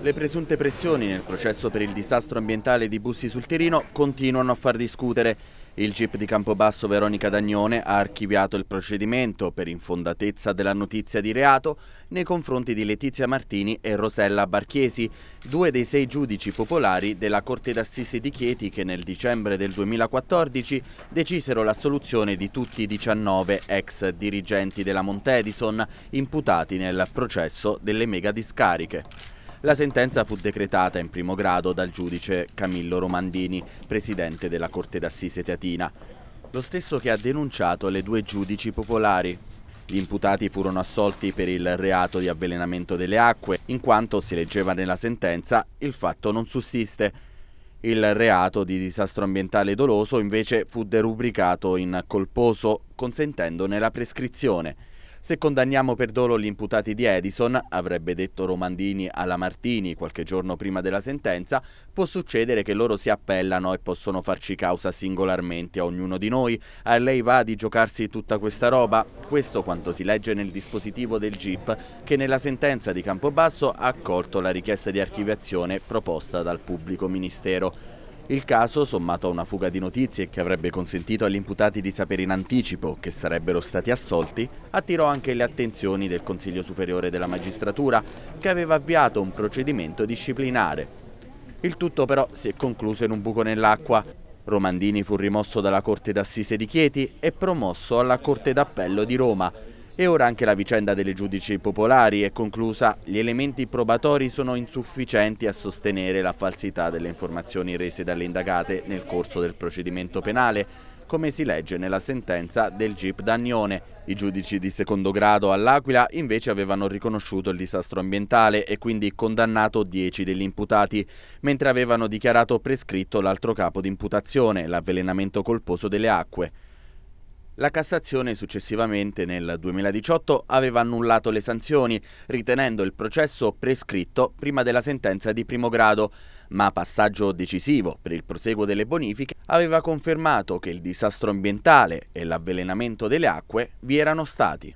Le presunte pressioni nel processo per il disastro ambientale di Bussi sul Tirino continuano a far discutere. Il GIP di Campobasso Veronica Dagnone ha archiviato il procedimento per infondatezza della notizia di reato nei confronti di Letizia Martini e Rosella Barchesi, due dei sei giudici popolari della Corte d'Assisi di Chieti che nel dicembre del 2014 decisero l'assoluzione di tutti i 19 ex dirigenti della Montedison imputati nel processo delle mega discariche la sentenza fu decretata in primo grado dal giudice Camillo Romandini, presidente della Corte d'Assise Teatina, lo stesso che ha denunciato le due giudici popolari. Gli imputati furono assolti per il reato di avvelenamento delle acque, in quanto, si leggeva nella sentenza, il fatto non sussiste. Il reato di disastro ambientale doloso invece fu derubricato in colposo, consentendone la prescrizione. Se condanniamo per dolo gli imputati di Edison, avrebbe detto Romandini alla Martini qualche giorno prima della sentenza, può succedere che loro si appellano e possono farci causa singolarmente a ognuno di noi. A lei va di giocarsi tutta questa roba? Questo quanto si legge nel dispositivo del GIP che nella sentenza di Campobasso ha accolto la richiesta di archiviazione proposta dal pubblico ministero. Il caso, sommato a una fuga di notizie che avrebbe consentito agli imputati di sapere in anticipo che sarebbero stati assolti, attirò anche le attenzioni del Consiglio Superiore della Magistratura, che aveva avviato un procedimento disciplinare. Il tutto però si è concluso in un buco nell'acqua. Romandini fu rimosso dalla Corte d'Assise di Chieti e promosso alla Corte d'Appello di Roma, e ora anche la vicenda delle giudici popolari è conclusa, gli elementi probatori sono insufficienti a sostenere la falsità delle informazioni rese dalle indagate nel corso del procedimento penale, come si legge nella sentenza del GIP Dagnone. I giudici di secondo grado all'Aquila invece avevano riconosciuto il disastro ambientale e quindi condannato 10 degli imputati, mentre avevano dichiarato prescritto l'altro capo di imputazione, l'avvelenamento colposo delle acque. La Cassazione successivamente nel 2018 aveva annullato le sanzioni, ritenendo il processo prescritto prima della sentenza di primo grado, ma passaggio decisivo per il proseguo delle bonifiche aveva confermato che il disastro ambientale e l'avvelenamento delle acque vi erano stati.